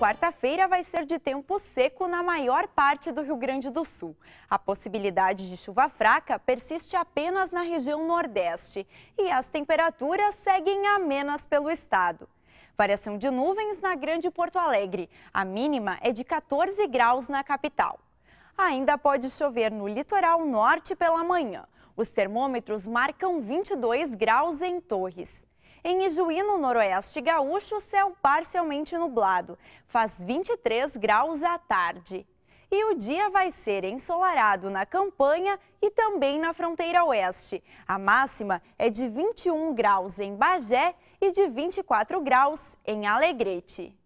quarta-feira vai ser de tempo seco na maior parte do Rio Grande do Sul. A possibilidade de chuva fraca persiste apenas na região Nordeste e as temperaturas seguem amenas pelo estado. Variação de nuvens na Grande Porto Alegre. A mínima é de 14 graus na capital. Ainda pode chover no litoral norte pela manhã. Os termômetros marcam 22 graus em Torres. Em Ijuí, no noroeste gaúcho, céu parcialmente nublado. Faz 23 graus à tarde. E o dia vai ser ensolarado na campanha e também na fronteira oeste. A máxima é de 21 graus em Bagé e de 24 graus em Alegrete.